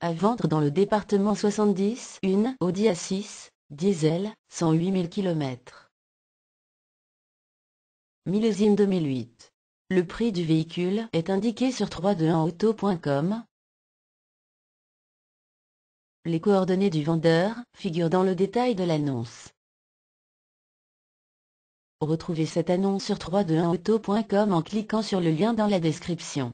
À vendre dans le département 70, une Audi A6, diesel, 108 000 km. Millésime 2008. Le prix du véhicule est indiqué sur 321auto.com. Les coordonnées du vendeur figurent dans le détail de l'annonce. Retrouvez cette annonce sur 321auto.com en cliquant sur le lien dans la description.